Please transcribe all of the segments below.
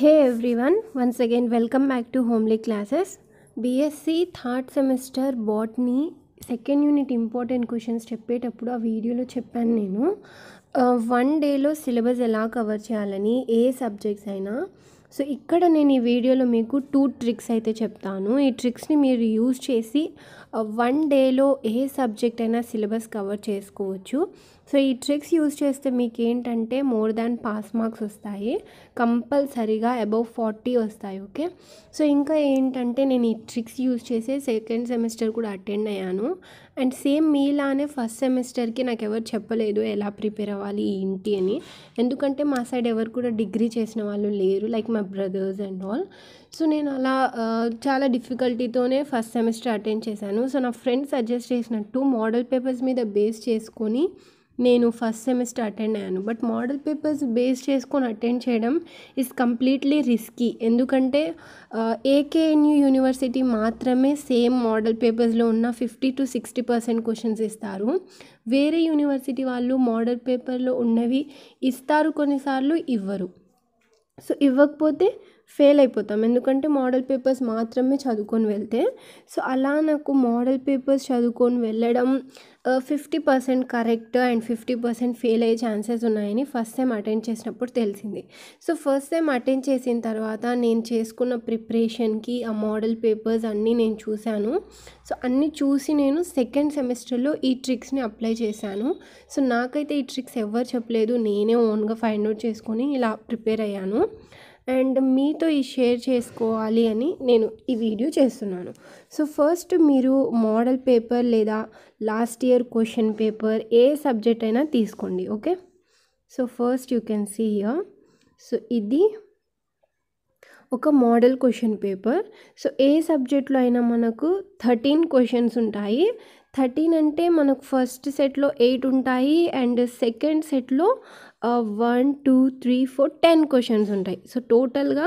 hey everyone once again welcome back to homely classes BSc third semester botany second unit important questions చెప్పేటప్పుడు ఆ వీడియోలో చెప్పాను నేను one డేలో సిలబస్ ఎలా కవర్ చేయాలని ఏ సబ్జెక్ట్స్ అయినా సో ఇక్కడ నేను ఈ వీడియోలో మీకు టూ ట్రిక్స్ అయితే చెప్తాను ఈ ట్రిక్స్ని మీరు యూజ్ చేసి వన్ డేలో ఏ సబ్జెక్ట్ అయినా సిలబస్ కవర్ చేసుకోవచ్చు సో ఈ ట్రిక్స్ యూజ్ చేస్తే మీకు ఏంటంటే మోర్ దాన్ పాస్ మార్క్స్ వస్తాయి కంపల్సరీగా అబౌవ్ ఫార్టీ వస్తాయి ఓకే సో ఇంకా ఏంటంటే నేను ఈ ట్రిక్స్ యూజ్ చేసే సెకండ్ సెమిస్టర్ కూడా అటెండ్ అయ్యాను అండ్ సేమ్ మీలానే ఫస్ట్ సెమిస్టర్కి నాకు ఎవరు చెప్పలేదు ఎలా ప్రిపేర్ అవ్వాలి ఏంటి అని ఎందుకంటే మా సైడ్ ఎవరు కూడా డిగ్రీ చేసిన వాళ్ళు లేరు like my brothers and all so నేను అలా చాలా డిఫికల్టీతోనే ఫస్ట్ సెమిస్టర్ అటెండ్ చేశాను సో నా ఫ్రెండ్ సజెస్ట్ చేసినట్టు మోడల్ పేపర్స్ మీద బేస్ చేసుకొని నేను ఫస్ట్ సెమిస్టర్ అటెండ్ అయ్యాను బట్ మోడల్ పేపర్స్ బేస్ చేసుకొని అటెండ్ చేయడం ఇస్ కంప్లీట్లీ రిస్కీ ఎందుకంటే ఏకేఎన్యూ యూనివర్సిటీ మాత్రమే సేమ్ మోడల్ పేపర్స్లో ఉన్న fifty to sixty percent questions ఇస్తారు వేరే యూనివర్సిటీ వాళ్ళు మోడల్ పేపర్లో ఉన్నవి ఇస్తారు కొన్నిసార్లు ఇవ్వరు సో ఇవ్వకపోతే ఫెయిల్ అయిపోతాం ఎందుకంటే మోడల్ పేపర్స్ మాత్రమే చదువుకొని వెళ్తే సో అలా నాకు మోడల్ పేపర్స్ చదువుకొని వెళ్ళడం fifty percent correct and fifty percent fail అయ్యే ఛాన్సెస్ ఉన్నాయని ఫస్ట్ టైం అటెండ్ చేసినప్పుడు తెలిసింది సో ఫస్ట్ టైం అటెండ్ చేసిన తర్వాత నేను చేసుకున్న ప్రిపరేషన్కి ఆ మోడల్ పేపర్స్ అన్నీ నేను చూశాను సో అన్నీ చూసి నేను సెకండ్ సెమిస్టర్లో ఈ ట్రిక్స్ని అప్లై చేశాను సో నాకైతే ఈ ట్రిక్స్ ఎవరు చెప్పలేదు నేనే ఓన్గా ఫైండ్ అవుట్ చేసుకొని ఇలా ప్రిపేర్ అయ్యాను అండ్ మీతో ఈ షేర్ చేసుకోవాలి అని నేను ఈ వీడియో చేస్తున్నాను సో ఫస్ట్ మీరు మోడల్ పేపర్ లేదా లాస్ట్ ఇయర్ క్వశ్చన్ పేపర్ ఏ సబ్జెక్ట్ అయినా తీసుకోండి okay so first you can see here so ఇది ఒక మోడల్ క్వశ్చన్ పేపర్ సో ఏ సబ్జెక్ట్లో అయినా మనకు థర్టీన్ క్వశ్చన్స్ ఉంటాయి థర్టీన్ అంటే మనకు ఫస్ట్ సెట్లో ఎయిట్ ఉంటాయి అండ్ సెకండ్ సెట్లో one two three four ten questions ఉంటాయి సో టోటల్గా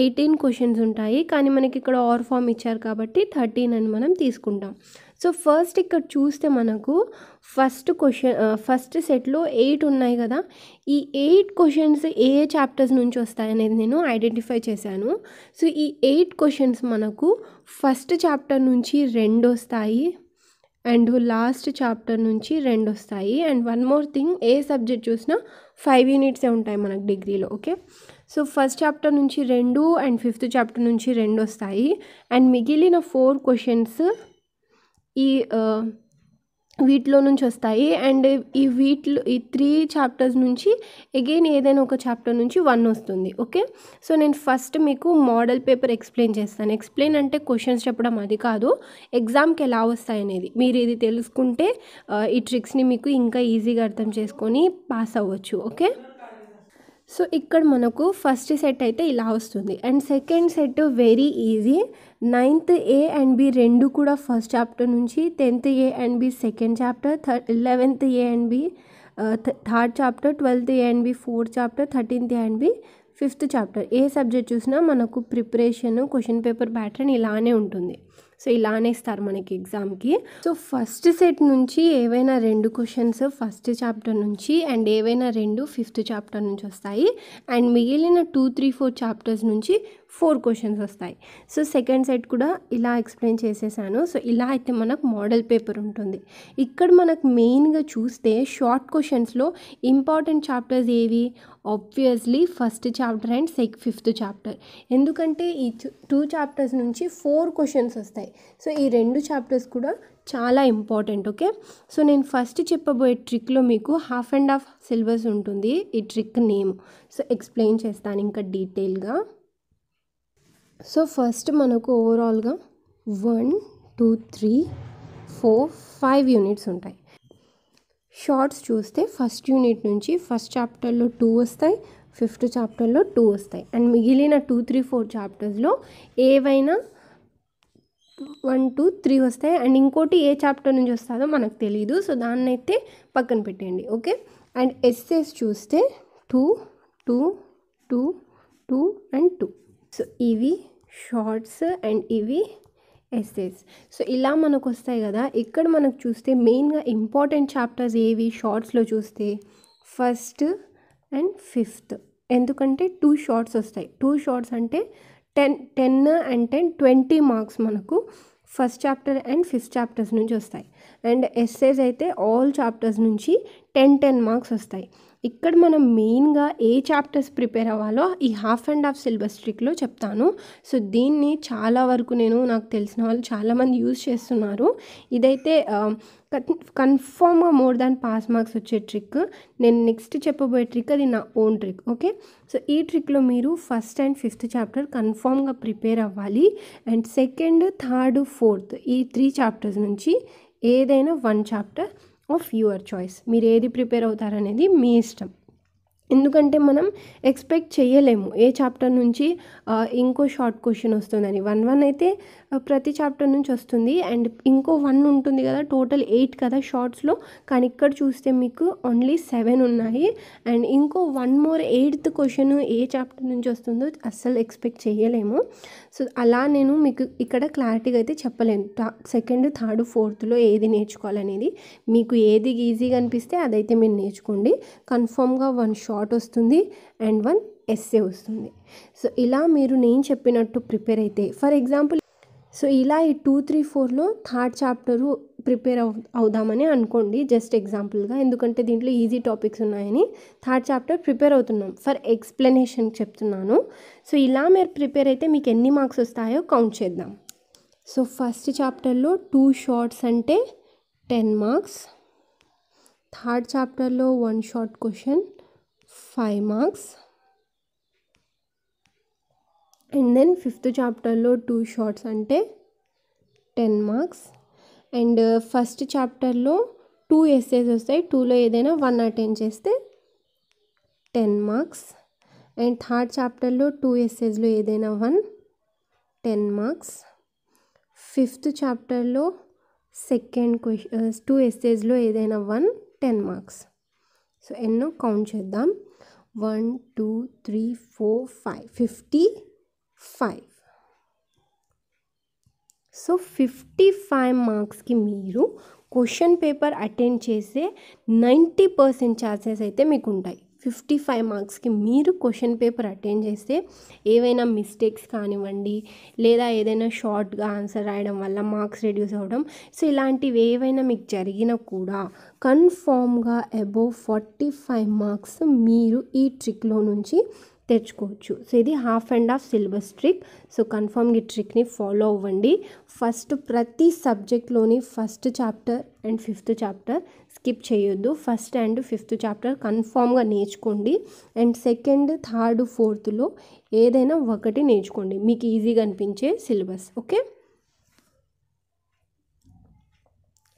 ఎయిటీన్ క్వశ్చన్స్ ఉంటాయి కానీ మనకి ఇక్కడ ఆర్ ఫామ్ ఇచ్చారు కాబట్టి థర్టీన్ అని మనం తీసుకుంటాం సో ఫస్ట్ ఇక్కడ చూస్తే మనకు ఫస్ట్ క్వశ్చన్ ఫస్ట్ సెట్లో ఎయిట్ ఉన్నాయి కదా ఈ ఎయిట్ క్వశ్చన్స్ ఏ ఏ చాప్టర్స్ నుంచి వస్తాయనేది నేను ఐడెంటిఫై చేశాను సో ఈ ఎయిట్ క్వశ్చన్స్ మనకు ఫస్ట్ చాప్టర్ నుంచి రెండు వస్తాయి అండ్ లాస్ట్ చాప్టర్ నుంచి రెండు వస్తాయి అండ్ వన్ మోర్ థింగ్ ఏ సబ్జెక్ట్ చూసినా ఫైవ్ యూనిట్సే ఉంటాయి మనకు డిగ్రీలో ఓకే సో ఫస్ట్ చాప్టర్ నుంచి రెండు అండ్ ఫిఫ్త్ చాప్టర్ నుంచి రెండు వస్తాయి అండ్ మిగిలిన ఫోర్ క్వశ్చన్స్ ఈ వీటిలో నుంచి వస్తాయి అండ్ ఈ వీటిలో ఈ త్రీ చాప్టర్స్ నుంచి అగైన్ ఏదైనా ఒక చాప్టర్ నుంచి వన్ వస్తుంది ఓకే సో నేను ఫస్ట్ మీకు మోడల్ పేపర్ ఎక్స్ప్లెయిన్ చేస్తాను ఎక్స్ప్లెయిన్ అంటే క్వశ్చన్స్ చెప్పడం అది కాదు ఎగ్జామ్కి ఎలా వస్తాయి అనేది మీరు ఇది తెలుసుకుంటే uh, ఈ ట్రిక్స్ని మీకు ఇంకా ఈజీగా అర్థం చేసుకొని పాస్ అవ్వచ్చు ఓకే సో ఇక్కడ మనకు ఫస్ట్ సెట్ అయితే ఇలా వస్తుంది and second set very easy ninth A and B రెండు కూడా ఫస్ట్ చాప్టర్ నుంచి tenth uh, A and B second chapter థర్ eleventh A and B third chapter twelfth A and B fourth chapter thirteenth A and B fifth chapter ఏ subject చూసినా మనకు preparation question paper pattern ఇలానే ఉంటుంది so ఇలానే ఇస్తారు మనకి ఎగ్జామ్కి సో ఫస్ట్ సెట్ నుంచి ఏవైనా రెండు క్వశ్చన్స్ ఫస్ట్ చాప్టర్ నుంచి అండ్ ఏవైనా రెండు ఫిఫ్త్ చాప్టర్ నుంచి వస్తాయి అండ్ మిగిలిన టూ త్రీ ఫోర్ చాప్టర్స్ నుంచి ఫోర్ క్వశ్చన్స్ వస్తాయి సో సెకండ్ సెట్ కూడా ఇలా ఎక్స్ప్లెయిన్ చేసేసాను సో ఇలా అయితే మనకు మోడల్ పేపర్ ఉంటుంది ఇక్కడ మనకు మెయిన్గా చూస్తే షార్ట్ క్వశ్చన్స్లో ఇంపార్టెంట్ చాప్టర్స్ ఏవి ఆబ్వియస్లీ ఫస్ట్ చాప్టర్ అండ్ సెక్ ఫిఫ్త్ చాప్టర్ ఎందుకంటే ఈ టూ చాప్టర్స్ నుంచి ఫోర్ క్వశ్చన్స్ వస్తాయి సో ఈ రెండు చాప్టర్స్ కూడా చాలా ఇంపార్టెంట్ ఓకే సో నేను ఫస్ట్ చెప్పబోయే ట్రిక్లో మీకు హాఫ్ అండ్ హాఫ్ సిలబస్ ఉంటుంది ఈ ట్రిక్ నేమ్ సో ఎక్స్ప్లెయిన్ చేస్తాను ఇంకా డీటెయిల్గా సో ఫస్ట్ మనకు ఓవరాల్గా one two three four five units ఉంటాయి షార్ట్స్ చూస్తే ఫస్ట్ యూనిట్ నుంచి ఫస్ట్ చాప్టర్లో టూ వస్తాయి ఫిఫ్త్ చాప్టర్లో టూ వస్తాయి అండ్ మిగిలిన టూ త్రీ ఫోర్ చాప్టర్స్లో ఏవైనా వన్ టూ త్రీ వస్తాయి అండ్ ఇంకోటి ఏ చాప్టర్ నుంచి వస్తుందో మనకు తెలియదు సో దాన్ని అయితే పక్కన పెట్టేయండి ఓకే అండ్ ఎస్ఎస్ చూస్తే two two two two and two so ఇవి షార్ట్స్ అండ్ ఇవి ఎస్సేస్ సో ఇలా మనకు వస్తాయి కదా ఇక్కడ మనకు చూస్తే మెయిన్గా ఇంపార్టెంట్ చాప్టర్స్ ఏవి షార్ట్స్లో చూస్తే ఫస్ట్ అండ్ ఫిఫ్త్ ఎందుకంటే టూ షార్ట్స్ వస్తాయి టూ షార్ట్స్ అంటే ten ten and ten twenty marks మనకు first chapter and fifth chapters నుంచి వస్తాయి అండ్ ఎస్సేస్ అయితే ఆల్ చాప్టర్స్ నుంచి టెన్ టెన్ మార్క్స్ వస్తాయి ఇక్కడ మనం మెయిన్గా ఏ చాప్టర్స్ ప్రిపేర్ అవ్వాలో ఈ హాఫ్ అండ్ హాఫ్ సిలబస్ ట్రిక్లో చెప్తాను సో దీన్ని చాలా వరకు నేను నాకు తెలిసిన వాళ్ళు చాలామంది యూజ్ చేస్తున్నారు ఇదైతే కన్ఫామ్గా మోర్ దాన్ పాస్ మార్క్స్ వచ్చే ట్రిక్ నేను నెక్స్ట్ చెప్పబోయే ట్రిక్ అది నా ఓన్ ట్రిక్ ఓకే సో ఈ ట్రిక్లో మీరు ఫస్ట్ అండ్ ఫిఫ్త్ చాప్టర్ కన్ఫామ్గా ప్రిపేర్ అవ్వాలి అండ్ సెకండ్ థర్డ్ ఫోర్త్ ఈ త్రీ చాప్టర్స్ నుంచి ఏదైనా one chapter of your choice మీరు ఏది ప్రిపేర్ అవుతారనేది మీ ఇష్టం ఎందుకంటే మనం ఎక్స్పెక్ట్ చేయలేము ఏ చాప్టర్ నుంచి ఇంకో షార్ట్ క్వశ్చన్ వస్తుందని వన్ వన్ అయితే ప్రతి చాప్టర్ నుంచి వస్తుంది అండ్ ఇంకో వన్ ఉంటుంది కదా టోటల్ ఎయిట్ కదా షార్ట్స్లో కానీ ఇక్కడ చూస్తే మీకు ఓన్లీ సెవెన్ ఉన్నాయి అండ్ ఇంకో వన్ మోర్ ఎయిత్ క్వశ్చన్ ఏ చాప్టర్ నుంచి వస్తుందో అస్సలు ఎక్స్పెక్ట్ చేయలేము సో అలా నేను మీకు ఇక్కడ క్లారిటీగా అయితే చెప్పలేను సెకండ్ థర్డ్ ఫోర్త్లో ఏది నేర్చుకోవాలనేది మీకు ఏది ఈజీగా అనిపిస్తే అదైతే మీరు నేర్చుకోండి కన్ఫామ్గా వన్ షార్ట్ షార్ట్ వస్తుంది అండ్ వన్ ఎస్సే వస్తుంది సో ఇలా మీరు నేను చెప్పినట్టు ప్రిపేర్ అయితే ఫర్ ఎగ్జాంపుల్ సో ఇలా ఈ టూ త్రీ ఫోర్లో థర్డ్ చాప్టరు ప్రిపేర్ అవు అవుదామని అనుకోండి జస్ట్ ఎగ్జాంపుల్గా ఎందుకంటే దీంట్లో ఈజీ టాపిక్స్ ఉన్నాయని థర్డ్ చాప్టర్ ప్రిపేర్ అవుతున్నాం ఫర్ ఎక్స్ప్లెనేషన్ చెప్తున్నాను సో ఇలా మీరు ప్రిపేర్ అయితే మీకు ఎన్ని మార్క్స్ వస్తాయో కౌంట్ చేద్దాం సో ఫస్ట్ చాప్టర్లో టూ షార్ట్స్ అంటే టెన్ మార్క్స్ థర్డ్ చాప్టర్లో one short question five marks and then fifth చాప్టర్లో టూ షార్ట్స్ అంటే టెన్ మార్క్స్ అండ్ ఫస్ట్ చాప్టర్లో టూ ఎస్సేస్ వస్తాయి టూలో ఏదైనా వన్ అటెండ్ చేస్తే టెన్ మార్క్స్ అండ్ థర్డ్ చాప్టర్లో టూ ఎస్సేస్లో ఏదైనా వన్ టెన్ మార్క్స్ ఫిఫ్త్ చాప్టర్లో సెకండ్ క్వశ్చన్ టూ ఎస్సేస్లో ఏదైనా వన్ టెన్ మార్క్స్ సో ఎన్నో కౌంట్ చేద్దాం one two three four five fifty five so fifty five మార్క్స్కి మీరు క్వశ్చన్ పేపర్ అటెండ్ చేసే నైంటీ పర్సెంట్ ఛాన్సెస్ అయితే మీకు ఉంటాయి ఫిఫ్టీ ఫైవ్ మార్క్స్కి మీరు క్వశ్చన్ పేపర్ అటెండ్ చేస్తే ఏవైనా మిస్టేక్స్ కానివ్వండి లేదా ఏదైనా షార్ట్గా ఆన్సర్ రాయడం వల్ల మార్క్స్ రెడ్యూస్ అవ్వడం సో ఇలాంటివి ఏవైనా మీకు జరిగినా కూడా కన్ఫామ్గా అబోవ్ ఫార్టీ ఫైవ్ మార్క్స్ మీరు ఈ ట్రిక్లో నుంచి తెచ్చుకోవచ్చు సో ఇది half and half syllabus trick so confirm ఈ ట్రిక్ని ఫాలో అవ్వండి ఫస్ట్ ప్రతి సబ్జెక్ట్లోని first chapter and fifth chapter skip చేయొద్దు ఫస్ట్ అండ్ ఫిఫ్త్ చాప్టర్ కన్ఫామ్గా నేర్చుకోండి అండ్ సెకండ్ థర్డ్ ఫోర్త్లో ఏదైనా ఒకటి నేర్చుకోండి మీకు ఈజీగా అనిపించే సిలబస్ ఓకే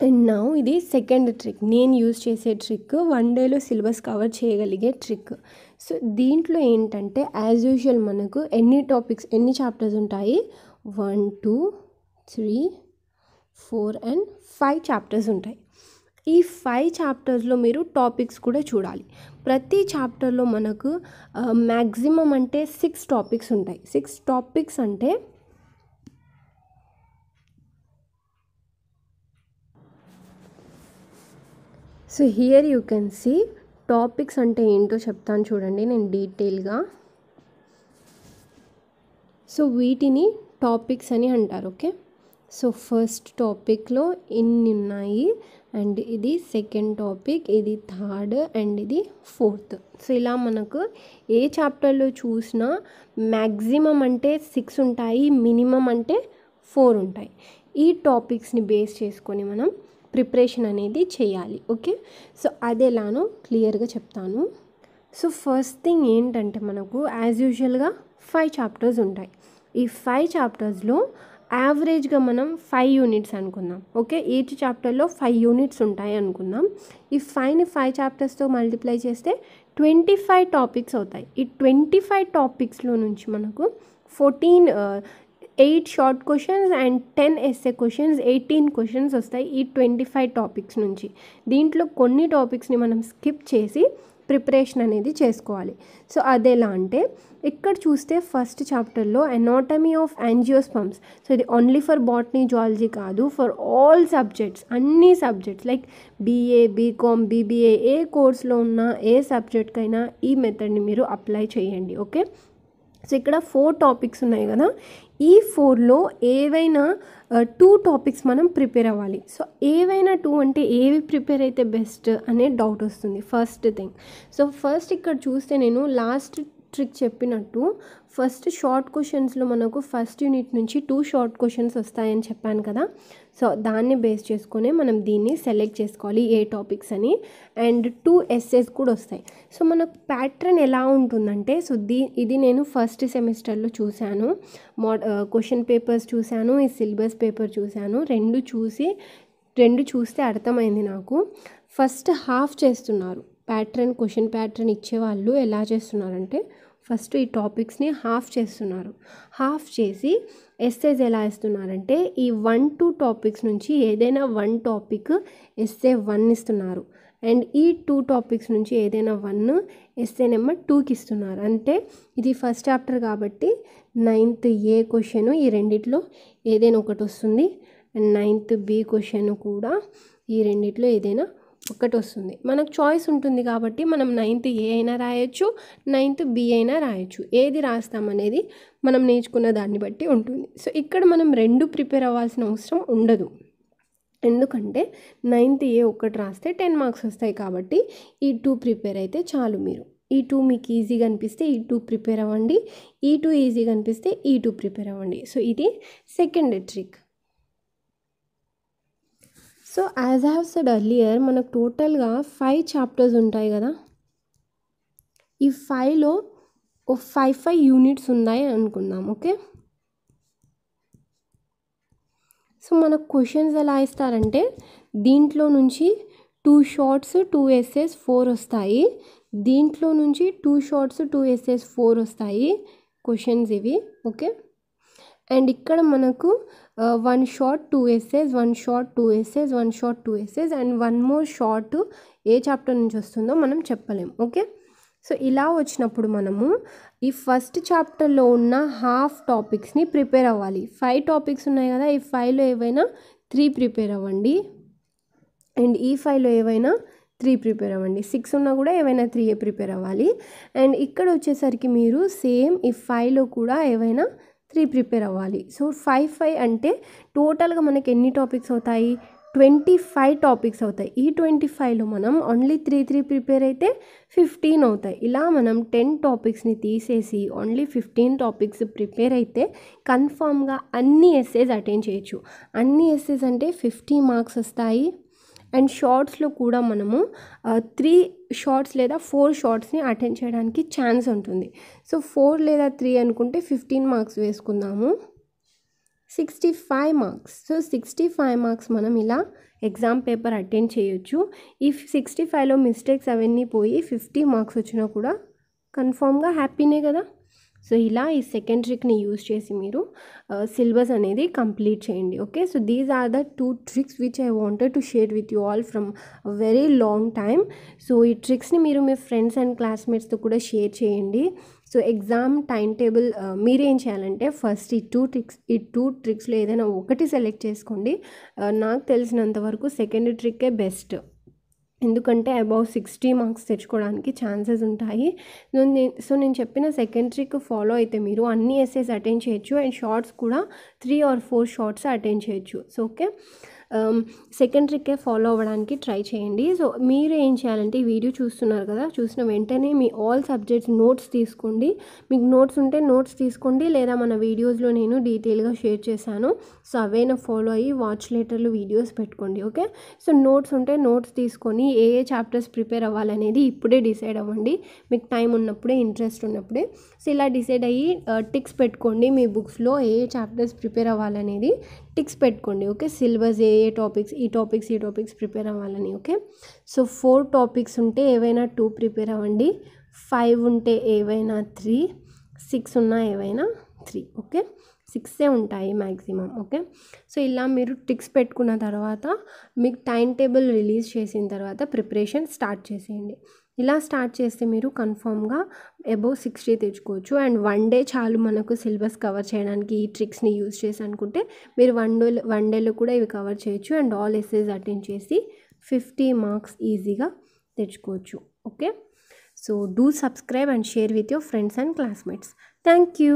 అండ్ నా ఇది సెకండ్ ట్రిక్ నేను యూజ్ చేసే ట్రిక్ వన్ డేలో సిలబస్ కవర్ చేయగలిగే ట్రిక్ సో దీంట్లో ఏంటంటే యాజ్ యూజువల్ మనకు ఎన్ని టాపిక్స్ ఎన్ని చాప్టర్స్ ఉంటాయి one two three four and five chapters ఉంటాయి ఈ ఫైవ్ చాప్టర్స్లో మీరు టాపిక్స్ కూడా చూడాలి ప్రతి చాప్టర్లో మనకు మ్యాక్సిమం అంటే సిక్స్ టాపిక్స్ ఉంటాయి సిక్స్ టాపిక్స్ అంటే so here you can see topics అంటే ఏంటో చెప్తాను చూడండి నేను డీటెయిల్గా సో వీటిని టాపిక్స్ అని అంటారు ఓకే సో ఫస్ట్ టాపిక్లో ఎన్ని ఉన్నాయి అండ్ ఇది సెకండ్ టాపిక్ ఇది థర్డ్ అండ్ ఇది ఫోర్త్ సో ఇలా మనకు ఏ చాప్టర్లో చూసినా మ్యాక్సిమం అంటే సిక్స్ ఉంటాయి మినిమం అంటే ఫోర్ ఉంటాయి ఈ టాపిక్స్ని బేస్ చేసుకొని మనం ప్రిపరేషన్ అనేది చేయాలి ఓకే సో అది ఎలానో క్లియర్గా చెప్తాను సో ఫస్ట్ థింగ్ ఏంటంటే మనకు యాజ్ యూజువల్గా ఫైవ్ చాప్టర్స్ ఉంటాయి ఈ ఫైవ్ చాప్టర్స్లో యావరేజ్గా మనం ఫైవ్ యూనిట్స్ అనుకుందాం ఓకే ఈచ్ చాప్టర్లో ఫైవ్ యూనిట్స్ ఉంటాయి అనుకుందాం ఈ ఫైవ్ని ఫైవ్ చాప్టర్స్తో మల్టిప్లై చేస్తే ట్వంటీ ఫైవ్ టాపిక్స్ అవుతాయి ఈ ట్వంటీ ఫైవ్ టాపిక్స్లో నుంచి మనకు fourteen eight short questions and ten SA questions eighteen questions వస్తాయి ఈ ట్వంటీ ఫైవ్ టాపిక్స్ నుంచి దీంట్లో కొన్ని టాపిక్స్ని మనం స్కిప్ చేసి ప్రిపరేషన్ అనేది చేసుకోవాలి సో ఎలా అంటే ఇక్కడ చూస్తే ఫస్ట్ చాప్టర్లో ఎనాటమీ ఆఫ్ యాంజియోస్పమ్స్ సో ఇది ఓన్లీ ఫర్ బాటనీ జువాలజీ కాదు ఫర్ ఆల్ సబ్జెక్ట్స్ అన్ని subjects like BA BCom BBA ఏ కోర్స్లో ఉన్న ఏ సబ్జెక్ట్కైనా ఈ మెథడ్ని మీరు అప్లై చేయండి ఓకే సో ఇక్కడ ఫోర్ టాపిక్స్ ఉన్నాయి కదా ఈ ఫోర్లో ఏవైనా టూ uh, టాపిక్స్ మనం ప్రిపేర్ అవ్వాలి సో ఏవైనా టూ అంటే ఏవి ప్రిపేర్ అయితే బెస్ట్ అనే డౌట్ వస్తుంది ఫస్ట్ థింగ్ సో ఫస్ట్ ఇక్కడ చూస్తే నేను లాస్ట్ ట్రిక్ చెప్పినట్టు ఫస్ట్ షార్ట్ క్వశ్చన్స్లో మనకు ఫస్ట్ యూనిట్ నుంచి టూ షార్ట్ క్వశ్చన్స్ వస్తాయని చెప్పాను కదా సో దాన్ని బేస్ చేసుకునే మనం దీన్ని సెలెక్ట్ చేసుకోవాలి ఏ టాపిక్స్ అని అండ్ టూ ఎస్ఎస్ కూడా వస్తాయి సో మనకు ప్యాటర్న్ ఎలా ఉంటుందంటే సో దీ ఇది నేను ఫస్ట్ సెమిస్టర్లో చూశాను మోడ క్వశ్చన్ పేపర్స్ చూశాను ఈ సిలబస్ పేపర్ చూశాను రెండు చూసి రెండు చూస్తే అర్థమైంది నాకు ఫస్ట్ హాఫ్ చేస్తున్నారు ప్యాటర్న్ క్వశ్చన్ ప్యాటర్న్ ఇచ్చేవాళ్ళు ఎలా చేస్తున్నారంటే ఫస్ట్ ఈ టాపిక్స్ని హాఫ్ చేస్తున్నారు హాఫ్ చేసి ఎస్సేస్ ఎలా ఇస్తున్నారంటే ఈ వన్ టూ టాపిక్స్ నుంచి ఏదైనా వన్ టాపిక్ ఎస్సే వన్ ఇస్తున్నారు అండ్ ఈ టూ టాపిక్స్ నుంచి ఏదైనా వన్ ఎస్సే నెంబర్ టూకి ఇస్తున్నారు అంటే ఇది ఫస్ట్ చాప్టర్ కాబట్టి నైన్త్ ఏ క్వశ్చను ఈ రెండిట్లో ఏదైనా ఒకటి వస్తుంది అండ్ నైన్త్ బి క్వశ్చన్ కూడా ఈ రెండిట్లో ఏదైనా ఒకటి వస్తుంది మనకు చాయిస్ ఉంటుంది కాబట్టి మనం నైన్త్ ఏ అయినా రాయొచ్చు నైన్త్ బి అయినా రాయొచ్చు ఏది రాస్తామనేది మనం నేర్చుకున్న దాన్ని బట్టి ఉంటుంది సో ఇక్కడ మనం రెండు ప్రిపేర్ అవ్వాల్సిన అవసరం ఉండదు ఎందుకంటే నైన్త్ ఏ ఒకటి రాస్తే టెన్ మార్క్స్ వస్తాయి కాబట్టి ఈ టూ ప్రిపేర్ అయితే చాలు మీరు ఈ టూ మీకు ఈజీగా అనిపిస్తే ఈ టూ ప్రిపేర్ అవ్వండి ఈ టూ ఈజీగా అనిపిస్తే ఈ టూ ప్రిపేర్ అవ్వండి సో ఇది second trick so as have said earlier మనకు టోటల్గా ఫైవ్ చాప్టర్స్ ఉంటాయి కదా ఈ ఫైవ్లో ఓ ఫైవ్ ఫైవ్ యూనిట్స్ ఉన్నాయి అనుకుందాం ఓకే సో మనకు క్వశ్చన్స్ ఎలా ఇస్తారంటే దీంట్లో నుంచి two shorts two essays four వస్తాయి దీంట్లో నుంచి two shorts two essays four వస్తాయి క్వశ్చన్స్ ఇవి ఓకే అండ్ ఇక్కడ మనకు one short two essays one short two essays one short two essays and one more short ఏ చాప్టర్ నుంచి వస్తుందో మనం చెప్పలేం ఓకే సో ఇలా వచ్చినప్పుడు మనము ఈ ఫస్ట్ చాప్టర్లో ఉన్న హాఫ్ టాపిక్స్ని ప్రిపేర్ అవ్వాలి ఫైవ్ టాపిక్స్ ఉన్నాయి కదా ఈ ఫైవ్లో ఏవైనా త్రీ ప్రిపేర్ అవ్వండి అండ్ ఈ ఫైవ్లో ఏవైనా త్రీ ప్రిపేర్ అవ్వండి సిక్స్ ఉన్నా కూడా ఏవైనా త్రీ ప్రిపేర్ అవ్వాలి అండ్ ఇక్కడ వచ్చేసరికి మీరు సేమ్ ఈ ఫైవ్లో కూడా ఏవైనా త్రీ ప్రిపేర్ అవ్వాలి సో ఫైవ్ ఫైవ్ అంటే టోటల్గా మనకి ఎన్ని టాపిక్స్ అవుతాయి ట్వంటీ ఫైవ్ టాపిక్స్ అవుతాయి ఈ ట్వంటీ ఫైవ్లో మనం ఓన్లీ త్రీ త్రీ ప్రిపేర్ అయితే ఫిఫ్టీన్ అవుతాయి ఇలా మనం టెన్ టాపిక్స్ని తీసేసి ఓన్లీ ఫిఫ్టీన్ టాపిక్స్ ప్రిపేర్ అయితే కన్ఫామ్గా అన్ని ఎస్సేస్ అటెండ్ చేయొచ్చు అన్ని ఎస్సేస్ అంటే ఫిఫ్టీ మార్క్స్ వస్తాయి అండ్ షార్ట్స్లో కూడా మనము త్రీ షార్ట్స్ లేదా ఫోర్ షార్ట్స్ని అటెండ్ చేయడానికి ఛాన్స్ ఉంటుంది సో ఫోర్ లేదా త్రీ అనుకుంటే ఫిఫ్టీన్ మార్క్స్ వేసుకుందాము sixty five marks so sixty five marks మనం ఇలా ఎగ్జామ్ పేపర్ అటెండ్ చేయొచ్చు ఈ సిక్స్టీ ఫైవ్లో మిస్టేక్స్ అవన్నీ పోయి ఫిఫ్టీ మార్క్స్ వచ్చినా కూడా కన్ఫామ్గా హ్యాపీనే కదా సో ఇలా ఈ సెకండ్ ట్రిక్ని యూజ్ చేసి మీరు సిలబస్ అనేది కంప్లీట్ చేయండి okay so these are the two tricks which I wanted to share with you all from very long time so ఈ ట్రిక్స్ని మీరు మీ ఫ్రెండ్స్ అండ్ క్లాస్మేట్స్తో కూడా షేర్ చేయండి సో ఎగ్జామ్ టైం టేబుల్ మీరేం చేయాలంటే ఫస్ట్ ఈ టూ ట్రిక్స్ ఈ టూ ట్రిక్స్లో ఏదైనా ఒకటి సెలెక్ట్ చేసుకోండి నాకు తెలిసినంత వరకు సెకండ్ ట్రిక్కే బెస్ట్ ఎందుకంటే అబౌవ్ సిక్స్టీ మార్క్స్ తెచ్చుకోవడానికి ఛాన్సెస్ ఉంటాయి సో నేను చెప్పిన సెకండ్ ట్రిక్ ఫాలో అయితే మీరు అన్ని ఎస్ఏస్ అటెండ్ చేయొచ్చు అండ్ షార్ట్స్ కూడా three or four shorts attend చేయొచ్చు సో ఓకే సెకండరీకే um, ఫాలో అవ్వడానికి ట్రై చేయండి సో మీరు ఏం చేయాలంటే ఈ వీడియో చూస్తున్నారు కదా చూసిన వెంటనే మీ ఆల్ సబ్జెక్ట్స్ నోట్స్ తీసుకోండి మీకు నోట్స్ ఉంటే నోట్స్ తీసుకోండి లేదా మన వీడియోస్లో నేను డీటెయిల్గా షేర్ చేశాను సో అవైనా ఫాలో అయ్యి వాచ్ లెటర్లు వీడియోస్ పెట్టుకోండి ఓకే సో నోట్స్ ఉంటే నోట్స్ తీసుకొని ఏ ఏ చాప్టర్స్ ప్రిపేర్ అవ్వాలనేది ఇప్పుడే డిసైడ్ అవ్వండి మీకు టైం ఉన్నప్పుడే ఇంట్రెస్ట్ ఉన్నప్పుడే సో ఇలా డిసైడ్ అయ్యి టిక్స్ uh, పెట్టుకోండి మీ బుక్స్లో ఏ ఏ చాప్టర్స్ ప్రిపేర్ అవ్వాలనేది టిక్స్ పెట్టుకోండి ఓకే సిలబస్ ఏ ఏ టాపిక్స్ ఈ టాపిక్స్ ఈ టాపిక్స్ ప్రిపేర్ అవ్వాలని ఓకే సో ఫోర్ టాపిక్స్ ఉంటే ఏవైనా టూ ప్రిపేర్ అవ్వండి ఫైవ్ ఉంటే ఏవైనా త్రీ సిక్స్ ఉన్నా ఏవైనా త్రీ ఓకే సిక్సే ఉంటాయి మ్యాక్సిమం ఓకే సో ఇలా మీరు టిక్స్ పెట్టుకున్న తర్వాత మీకు టైం టేబుల్ రిలీజ్ చేసిన తర్వాత ప్రిపరేషన్ స్టార్ట్ చేసేయండి ఇలా స్టార్ట్ చేస్తే మీరు కన్ఫామ్గా అబోవ్ సిక్స్టీ తెచ్చుకోవచ్చు అండ్ వన్ డే చాలు మనకు సిలబస్ కవర్ చేయడానికి ఈ ట్రిక్స్ని యూజ్ చేసి అనుకుంటే మీరు వన్ డే వన్ డేలో కూడా ఇవి కవర్ చేయొచ్చు అండ్ ఆల్ ఎస్సెస్ అటెండ్ చేసి ఫిఫ్టీ మార్క్స్ ఈజీగా తెచ్చుకోవచ్చు okay so do subscribe and share with your friends and classmates thank you